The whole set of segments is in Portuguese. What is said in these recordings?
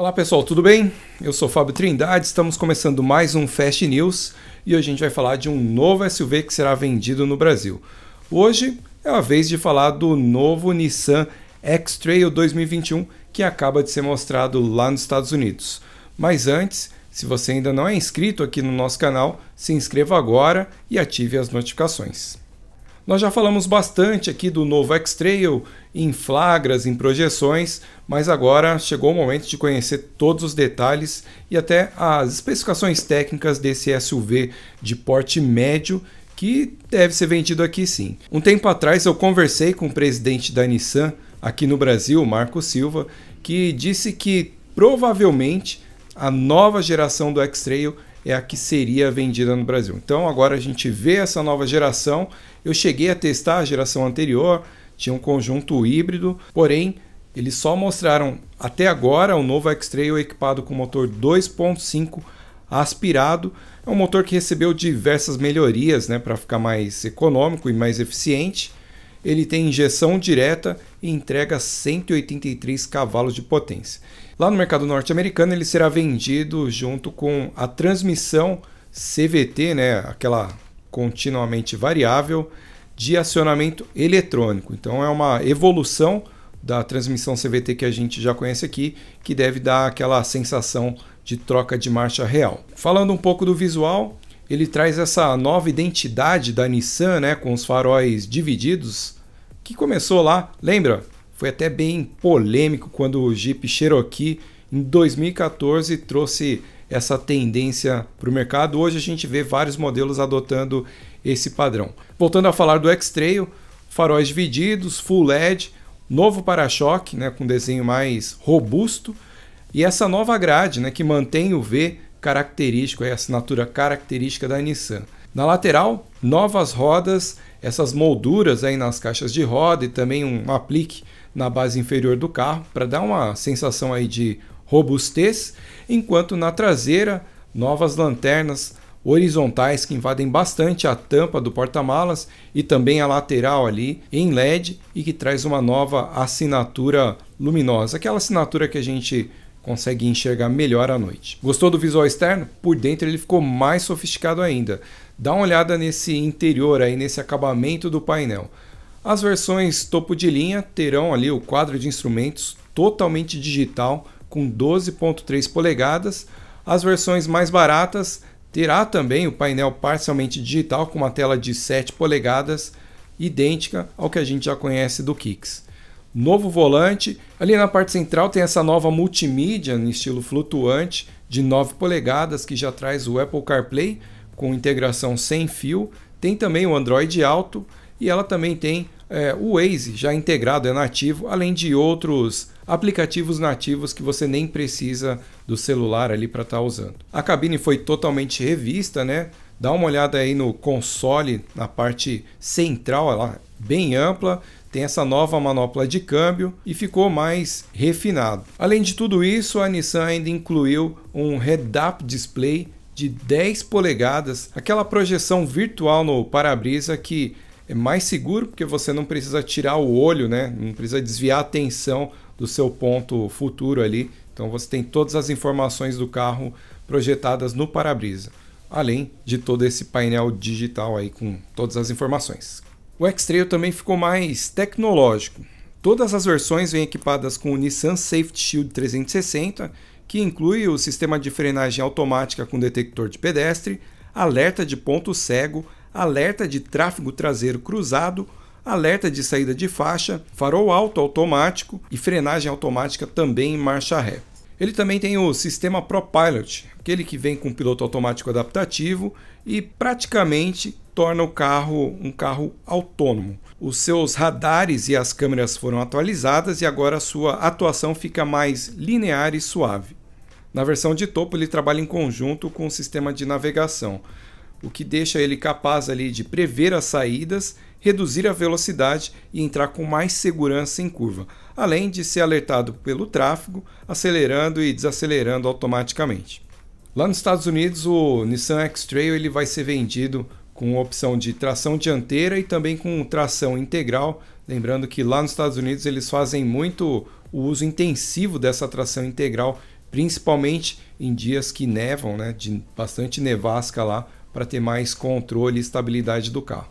Olá pessoal, tudo bem? Eu sou Fábio Trindade, estamos começando mais um Fast News e hoje a gente vai falar de um novo SUV que será vendido no Brasil. Hoje é a vez de falar do novo Nissan X-Trail 2021 que acaba de ser mostrado lá nos Estados Unidos. Mas antes, se você ainda não é inscrito aqui no nosso canal, se inscreva agora e ative as notificações. Nós já falamos bastante aqui do novo X-Trail em flagras, em projeções, mas agora chegou o momento de conhecer todos os detalhes e até as especificações técnicas desse SUV de porte médio que deve ser vendido aqui sim. Um tempo atrás eu conversei com o presidente da Nissan aqui no Brasil, Marco Silva, que disse que provavelmente a nova geração do X-Trail é a que seria vendida no Brasil. Então agora a gente vê essa nova geração. Eu cheguei a testar a geração anterior, tinha um conjunto híbrido, porém eles só mostraram até agora o novo X-Trail equipado com motor 2.5 aspirado. É um motor que recebeu diversas melhorias né, para ficar mais econômico e mais eficiente ele tem injeção direta e entrega 183 cavalos de potência. Lá no mercado norte-americano ele será vendido junto com a transmissão CVT, né, aquela continuamente variável de acionamento eletrônico. Então é uma evolução da transmissão CVT que a gente já conhece aqui, que deve dar aquela sensação de troca de marcha real. Falando um pouco do visual, ele traz essa nova identidade da Nissan, né, com os faróis divididos, que começou lá, lembra? Foi até bem polêmico quando o Jeep Cherokee em 2014 trouxe essa tendência para o mercado. Hoje a gente vê vários modelos adotando esse padrão. Voltando a falar do X-Trail, faróis divididos, full LED, novo para-choque, né, com desenho mais robusto e essa nova grade, né, que mantém o V característico, é a assinatura característica da Nissan. Na lateral, novas rodas, essas molduras aí nas caixas de roda e também um aplique na base inferior do carro para dar uma sensação aí de robustez, enquanto na traseira, novas lanternas horizontais que invadem bastante a tampa do porta-malas e também a lateral ali em LED e que traz uma nova assinatura luminosa, aquela assinatura que a gente consegue enxergar melhor à noite. Gostou do visual externo? Por dentro ele ficou mais sofisticado ainda. Dá uma olhada nesse interior aí, nesse acabamento do painel. As versões topo de linha terão ali o quadro de instrumentos totalmente digital com 12.3 polegadas. As versões mais baratas terá também o painel parcialmente digital com uma tela de 7 polegadas idêntica ao que a gente já conhece do Kicks novo volante. Ali na parte central tem essa nova multimídia em estilo flutuante de 9 polegadas que já traz o Apple CarPlay com integração sem fio. Tem também o Android Auto e ela também tem é, o Waze já integrado, é nativo, além de outros aplicativos nativos que você nem precisa do celular ali para estar tá usando. A cabine foi totalmente revista, né? Dá uma olhada aí no console, na parte central, ela bem ampla tem essa nova manopla de câmbio e ficou mais refinado. Além de tudo isso, a Nissan ainda incluiu um head-up display de 10 polegadas, aquela projeção virtual no para-brisa que é mais seguro porque você não precisa tirar o olho, né? Não precisa desviar a atenção do seu ponto futuro ali. Então você tem todas as informações do carro projetadas no para-brisa, além de todo esse painel digital aí com todas as informações. O X-Trail também ficou mais tecnológico. Todas as versões vêm equipadas com o Nissan Safety Shield 360, que inclui o sistema de frenagem automática com detector de pedestre, alerta de ponto cego, alerta de tráfego traseiro cruzado, alerta de saída de faixa, farol alto automático e frenagem automática também em marcha ré. Ele também tem o sistema ProPilot, aquele que vem com piloto automático adaptativo e praticamente torna o carro um carro autônomo. Os seus radares e as câmeras foram atualizadas e agora a sua atuação fica mais linear e suave. Na versão de topo, ele trabalha em conjunto com o sistema de navegação, o que deixa ele capaz ali de prever as saídas, reduzir a velocidade e entrar com mais segurança em curva, além de ser alertado pelo tráfego, acelerando e desacelerando automaticamente. Lá nos Estados Unidos, o Nissan X-Trail ele vai ser vendido com opção de tração dianteira e também com tração integral. Lembrando que lá nos Estados Unidos eles fazem muito o uso intensivo dessa tração integral, principalmente em dias que nevam, né, de bastante nevasca lá, para ter mais controle e estabilidade do carro.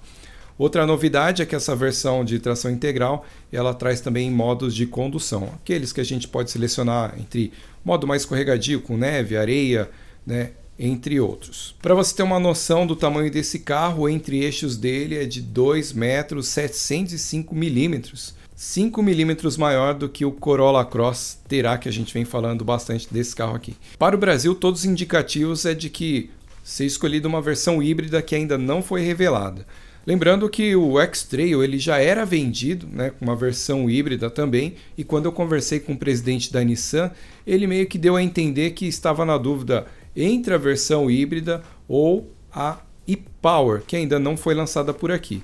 Outra novidade é que essa versão de tração integral ela traz também modos de condução, aqueles que a gente pode selecionar entre modo mais escorregadio com neve, areia, né, entre outros. Para você ter uma noção do tamanho desse carro, entre-eixos dele é de 2 metros 705 milímetros, 5 milímetros maior do que o Corolla Cross terá, que a gente vem falando bastante desse carro aqui. Para o Brasil, todos os indicativos é de que ser escolhida uma versão híbrida que ainda não foi revelada. Lembrando que o X-Trail ele já era vendido, né, com uma versão híbrida também, e quando eu conversei com o presidente da Nissan, ele meio que deu a entender que estava na dúvida entre a versão híbrida ou a e-Power, que ainda não foi lançada por aqui.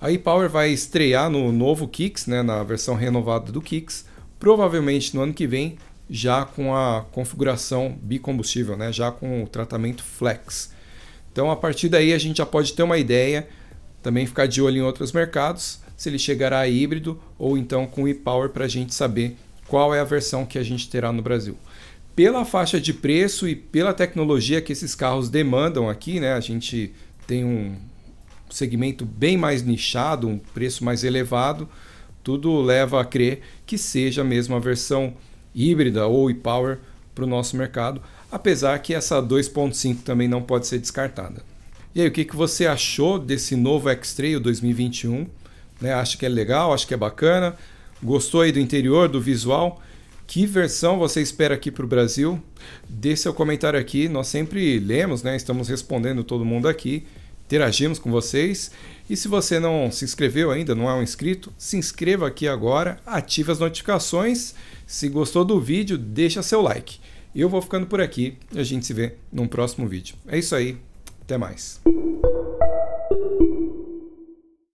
A e-Power vai estrear no novo Kicks, né, na versão renovada do Kicks, provavelmente no ano que vem, já com a configuração bicombustível, né, já com o tratamento Flex. Então, a partir daí, a gente já pode ter uma ideia, também ficar de olho em outros mercados, se ele chegará a híbrido ou então com e-Power para a gente saber qual é a versão que a gente terá no Brasil pela faixa de preço e pela tecnologia que esses carros demandam aqui, né? A gente tem um segmento bem mais nichado, um preço mais elevado, tudo leva a crer que seja mesmo a versão híbrida ou e-power para o nosso mercado, apesar que essa 2.5 também não pode ser descartada. E aí, o que, que você achou desse novo X-Trail 2021? Né, que é legal, Acha que é bacana. Gostou aí do interior, do visual? Que versão você espera aqui para o Brasil? Dê seu comentário aqui, nós sempre lemos, né? estamos respondendo todo mundo aqui, interagimos com vocês. E se você não se inscreveu ainda, não é um inscrito, se inscreva aqui agora, ative as notificações. Se gostou do vídeo, deixa seu like. Eu vou ficando por aqui, a gente se vê num próximo vídeo. É isso aí, até mais.